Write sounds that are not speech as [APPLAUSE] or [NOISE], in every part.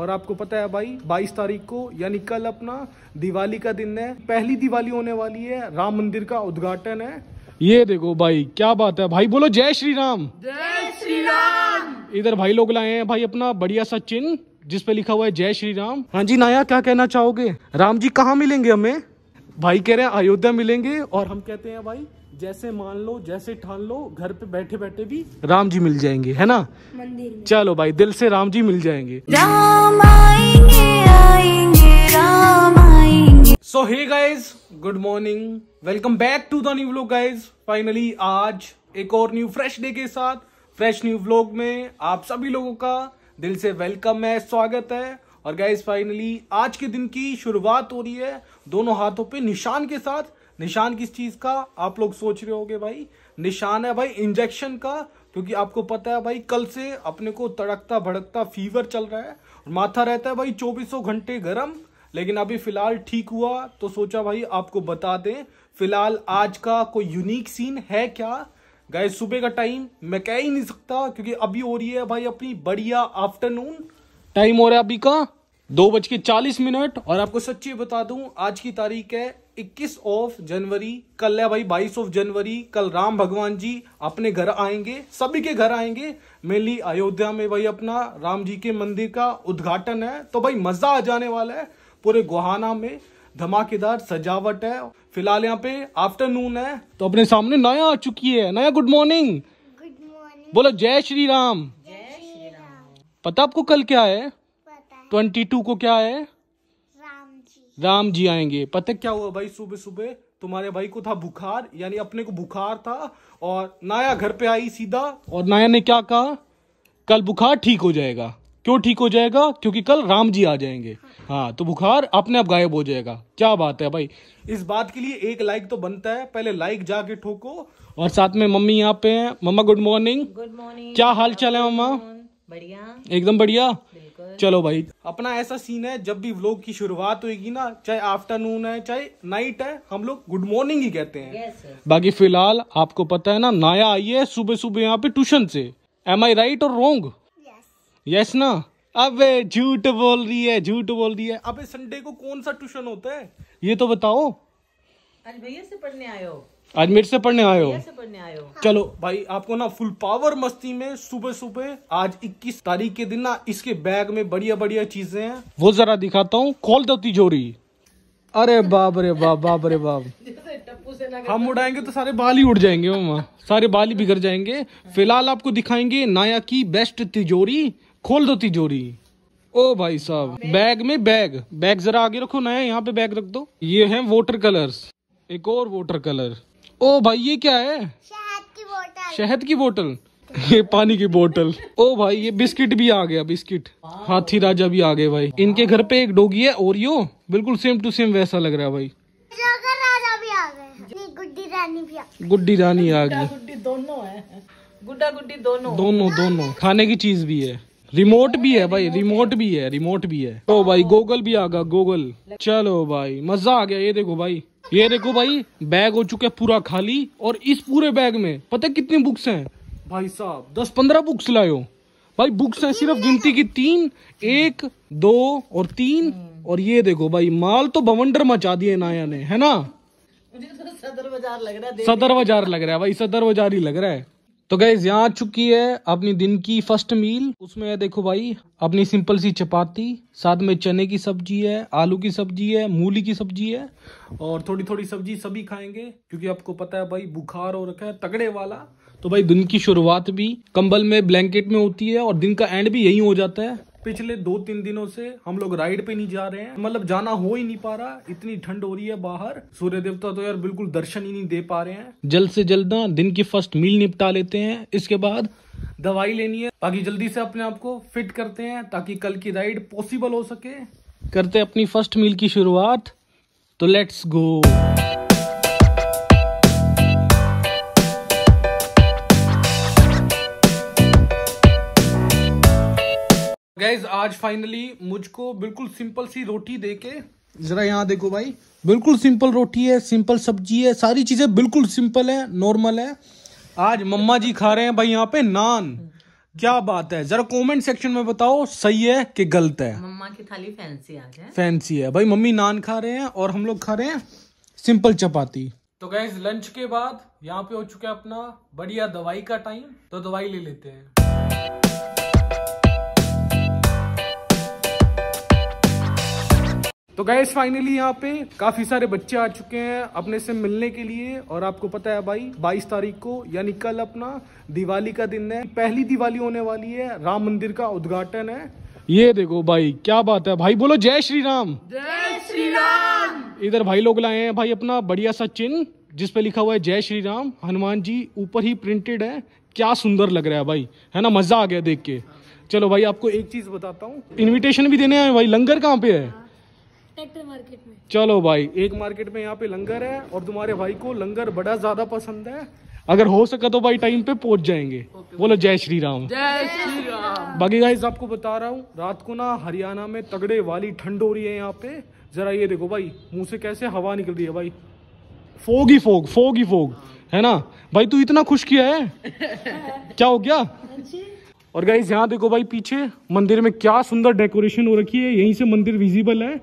और आपको पता है भाई बाईस तारीख को यानी कल अपना दिवाली का दिन है पहली दिवाली होने वाली है राम मंदिर का उद्घाटन है ये देखो भाई क्या बात है भाई बोलो जय श्री राम जय श्री राम इधर भाई लोग लाए हैं भाई अपना बढ़िया सा चिन्ह जिसपे लिखा हुआ है जय श्री राम हाँ जी नाया क्या कहना चाहोगे राम जी कहाँ मिलेंगे हमें भाई कह रहे हैं अयोध्या मिलेंगे और हम कहते हैं भाई जैसे मान लो जैसे ठान लो घर पे बैठे बैठे भी राम जी मिल जाएंगे है ना मंदिर चलो भाई दिल से राम जी मिल जाएंगे राम आएंगे आएंगे राम आएंगे so hey guys good morning welcome back to the new vlog guys finally आज एक और न्यू फ्रेश डे के साथ फ्रेश न्यू व्लॉग में आप सभी लोगों का दिल से वेलकम है स्वागत है और गाइज फाइनली आज के दिन की शुरुआत हो रही है दोनों हाथों पे निशान के साथ निशान किस चीज का आप लोग सोच रहे होगे भाई निशान है भाई इंजेक्शन का क्योंकि आपको पता है भाई कल से अपने को तड़कता भड़कता फीवर चल रहा है और माथा रहता है भाई चौबीसों घंटे गर्म लेकिन अभी फिलहाल ठीक हुआ तो सोचा भाई आपको बता दें फिलहाल आज का कोई यूनिक सीन है क्या गए सुबह का टाइम मैं कह ही नहीं सकता क्योंकि अभी हो रही है भाई अपनी बढ़िया आफ्टरनून टाइम हो रहा है अभी का दो बज के चालीस मिनट और आपको सच्ची बता दूं आज की तारीख है 21 ऑफ जनवरी कल है भाई 22 ऑफ जनवरी कल राम भगवान जी अपने घर आएंगे सभी के घर आएंगे मेनली अयोध्या में भाई अपना राम जी के मंदिर का उद्घाटन है तो भाई मजा आ जाने वाला है पूरे गुहाना में धमाकेदार सजावट है फिलहाल यहाँ पे आफ्टरनून है तो अपने सामने नया आ चुकी है नया गुड मॉर्निंग बोलो जय श्री राम जय श्री राम पता आपको कल क्या है ट्वेंटी टू को क्या है राम जी आएंगे पता क्या हुआ भाई सुबह सुबह तुम्हारे भाई को था बुखार यानी अपने को बुखार था और नाया घर पे आई सीधा और नाया ने क्या कहा कल बुखार ठीक हो जाएगा क्यों ठीक हो जाएगा क्योंकि कल राम जी आ जाएंगे हाँ तो बुखार अपने आप गायब हो जाएगा क्या बात है भाई इस बात के लिए एक लाइक तो बनता है पहले लाइक जाके ठोको और साथ में मम्मी यहाँ पे है mama good morning good morning क्या हाल चाल है मम्मा बढ़िया एकदम बढ़िया चलो भाई अपना ऐसा सीन है जब भी व्लॉग की शुरुआत होगी ना चाहे आफ्टरनून है चाहे नाइट है हम लोग गुड मॉर्निंग ही कहते हैं बाकी फिलहाल आपको पता है ना नाया आई है सुबह सुबह यहाँ पे ट्यूशन से एम आई राइट और रोंग यस ना अबे झूठ बोल रही है झूठ बोल रही है अबे संडे को कौन सा ट्यूशन होता है ये तो बताओ आज से पढ़ने आए हो आज मेरे से पढ़ने आए हो पढ़ने हाँ। चलो भाई आपको ना फुल पावर मस्ती में सुबह सुबह आज 21 तारीख के दिन ना इसके बैग में बढ़िया बढ़िया चीजें हैं वो जरा दिखाता हूँ खोल दो तिजोरी अरे बाप रे बाप बाप रे बाप हम उड़ाएंगे तो सारे बाल ही उड़ जाएंगे सारे बाल ही बिगड़ जाएंगे फिलहाल आपको दिखाएंगे नाया की बेस्ट तिजोरी खोल दो तिजोरी ओ भाई साहब बैग में बैग बैग जरा आगे रखो नया यहाँ पे बैग रख दो ये है वोटर कलर्स एक और वाटर कलर ओ भाई ये क्या है शहद की बोतल ये पानी की बोतल ओ भाई ये बिस्किट भी आ गया बिस्किट हाथी राजा भी आ गए भाई इनके घर पे एक डोगी है ओरियो बिल्कुल सेम टू सेम वैसा लग रहा है भाई राजा भी आ गुड्डी रानी भी आ गुड्डी रानी आ गई गुड्डी दोनों गुड्डा गुड्डी दोनों दोनों दोनों खाने की चीज भी है रिमोट भी है भाई रिमोट भी है रिमोट भी है ओ भाई गोगल भी आ गया गोगल चलो भाई मजा आ गया ये देखो भाई ये देखो भाई बैग हो चुका है पूरा खाली और इस पूरे बैग में पता कितनी बुक्स हैं भाई साहब दस पंद्रह बुक्स लाए भाई बुक्स हैं सिर्फ हम्म। गिनती की तीन एक दो और तीन हम्म। और ये देखो भाई माल तो भवंडर मचा दिए नाया ने है ना तो सदर बाजार लग रहा है सदर बाजार लग रहा है भाई सदर बाजार ही लग रहा है तो गैस यहाँ आ चुकी है अपनी दिन की फर्स्ट मील उसमें है देखो भाई अपनी सिंपल सी चपाती साथ में चने की सब्जी है आलू की सब्जी है मूली की सब्जी है और थोड़ी थोड़ी सब्जी सभी खाएंगे क्योंकि आपको पता है भाई बुखार हो रखा है तगड़े वाला तो भाई दिन की शुरुआत भी कंबल में ब्लैंकेट में होती है और दिन का एंड भी यही हो जाता है पिछले दो तीन दिनों से हम लोग राइड पे नहीं जा रहे हैं मतलब जाना हो ही नहीं पा रहा इतनी ठंड हो रही है बाहर सूर्य देवता तो यार बिल्कुल दर्शन ही नहीं दे पा रहे हैं जल्द से जल्द ना दिन की फर्स्ट मील निपटा लेते हैं इसके बाद दवाई लेनी है बाकी जल्दी से अपने आप को फिट करते हैं ताकि कल की राइड पॉसिबल हो सके करते अपनी फर्स्ट मील की शुरुआत तो लेट्स गो गैस आज फाइनली मुझको बिल्कुल सिंपल सी रोटी दे के जरा यहाँ देखो भाई बिल्कुल सिंपल रोटी है सिंपल सब्जी है सारी चीजें बिल्कुल सिंपल है नॉर्मल है आज मम्मा जी खा रहे हैं भाई यहाँ पे नान क्या बात है जरा कमेंट सेक्शन में बताओ सही है कि गलत है मम्मा की थाली फैंसी आज है फैंसी है भाई मम्मी नान खा रहे हैं और हम लोग खा रहे हैं सिंपल चपाती तो गैस लंच के बाद यहाँ पे हो चुका है अपना बढ़िया दवाई का टाइम तो दवाई ले लेते हैं तो गैस फाइनली यहाँ पे काफी सारे बच्चे आ चुके हैं अपने से मिलने के लिए और आपको पता है भाई 22 तारीख को यानी कल अपना दिवाली का दिन है पहली दिवाली होने वाली है राम मंदिर का उद्घाटन है ये देखो भाई क्या बात है भाई बोलो जय श्री राम जय श्री राम इधर भाई लोग लाए हैं भाई अपना बढ़िया सा चिन्ह जिसपे लिखा हुआ है जय श्री राम हनुमान जी ऊपर ही प्रिंटेड है क्या सुंदर लग रहा है भाई है ना मजा आ गया देख के चलो भाई आपको एक चीज बताता हूँ इन्विटेशन भी देने आए भाई लंगर कहाँ पे है ट्रैक्टर मार्केट में चलो भाई एक मार्केट में यहाँ पे लंगर है और तुम्हारे भाई को लंगर बड़ा ज्यादा पसंद है अगर हो सका तो भाई टाइम पे पहुंच जाएंगे बोलो जय श्री राम जय श्री राम बाकी गाइस आपको बता रहा हूँ रात को ना हरियाणा में तगड़े वाली ठंड हो रही है यहाँ पे जरा ये देखो भाई मुंह से कैसे हवा निकल रही है भाई फोग ही फोग फोग ही फोग है ना भाई तू इतना खुश किया है [LAUGHS] क्या हो गया और गाइज यहाँ देखो भाई पीछे मंदिर में क्या सुंदर डेकोरेशन हो रखी है यहीं से मंदिर विजिबल है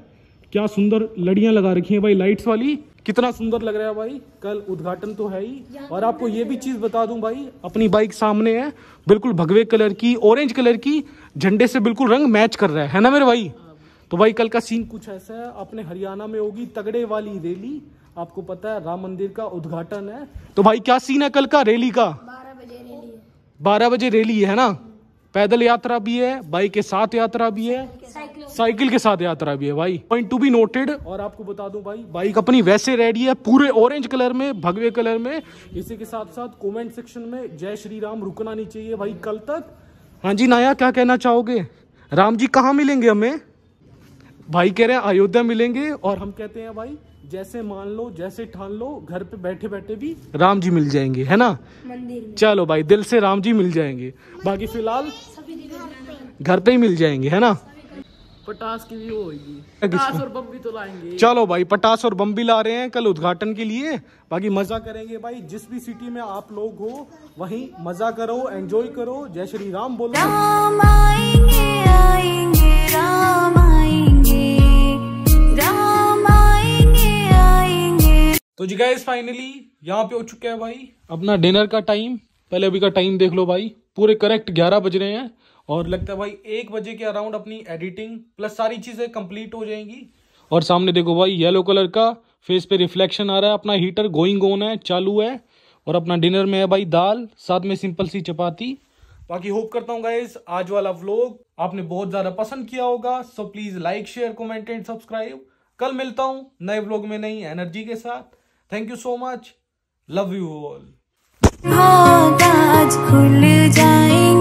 क्या सुंदर लड़ियां लगा रखी हैं भाई लाइट्स वाली कितना सुंदर लग रहा है भाई कल उद्घाटन तो है ही और आपको ये भी चीज बता दूं भाई अपनी बाइक सामने है बिल्कुल भगवे कलर की ऑरेंज कलर की झंडे से बिल्कुल रंग मैच कर रहा है है ना मेरे भाई तो भाई कल का सीन कुछ ऐसा है अपने हरियाणा में होगी तगड़े वाली रैली आपको पता है राम मंदिर का उद्घाटन है तो भाई क्या सीन है कल का रैली का बारह बजे रैली है बारह बजे रैली है ना पैदल यात्रा भी है बाइक के साथ यात्रा भी है साइकिल के साथ यात्रा भी है भाई पॉइंट टू बी नोटेड और आपको बता दूं भाई बाइक अपनी वैसे रेडी है पूरे ऑरेंज कलर में भगवे कलर में इसी के साथ साथ कमेंट सेक्शन में जय श्री राम रुकना नहीं चाहिए भाई कल तक हाँ जी नाया क्या कहना चाहोगे राम जी कहाँ मिलेंगे हमें भाई कह रहे हैं अयोध्या मिलेंगे और हम कहते हैं भाई जैसे मान लो जैसे ठान लो घर पे बैठे बैठे भी राम जी मिल जाएंगे है ना मंदिर में चलो भाई दिल से राम जी मिल जाएंगे बाकी फिलहाल घर पे ही मिल जाएंगे है ना पटास की भी होगी पटास और बम भी तो लाएंगे चलो भाई पटास और बम भी ला रहे हैं कल उद्घाटन के लिए बाकी मजा करेंगे भाई जिस भी सिटी में आप लोग हो वही मजा करो एंजॉय करो जय श्री राम बोलो आएंगे, आएंगे, राम तो जी गाइज फाइनली यहाँ पे हो चुका है भाई अपना डिनर का टाइम पहले अभी का टाइम देख लो भाई पूरे करेक्ट ग्यारह बज रहे हैं और लगता है भाई एक बजे के अराउंड अपनी एडिटिंग प्लस सारी चीज़ें कंप्लीट हो जाएंगी और सामने देखो भाई येलो कलर का फेस पे रिफ्लेक्शन आ रहा है अपना हीटर गोइंग ऑन है चालू है और अपना डिनर में है भाई दाल साथ में सिंपल सी चपाती बाकी होप करता हूँ गाइज आज वाला व्लॉग आपने बहुत ज़्यादा पसंद किया होगा so please like share comment and subscribe कल मिलता हूँ नए व्लॉग में नई एनर्जी के साथ thank you so much love you all खुल जाएंगे